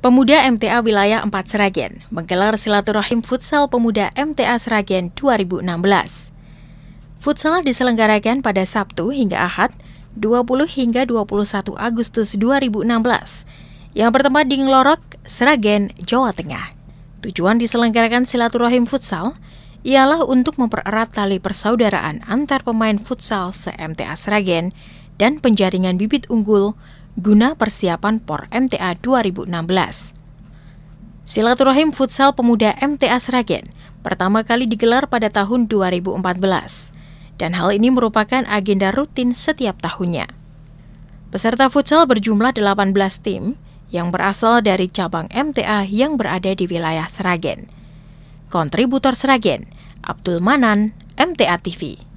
Pemuda MTA Wilayah 4 Seragen menggelar silaturahim futsal pemuda MTA Seragen 2016. Futsal diselenggarakan pada Sabtu hingga Ahad 20 hingga 21 Agustus 2016 yang bertempat di Ngelorok, Seragen, Jawa Tengah. Tujuan diselenggarakan silaturahim futsal ialah untuk mempererat tali persaudaraan antar pemain futsal se-MTA Seragen dan penjaringan bibit unggul guna persiapan POR MTA 2016. Silaturahim Futsal Pemuda MTA Sragen pertama kali digelar pada tahun 2014 dan hal ini merupakan agenda rutin setiap tahunnya. Peserta futsal berjumlah 18 tim yang berasal dari cabang MTA yang berada di wilayah Sragen. Kontributor Sragen, Abdul Manan, MTA TV.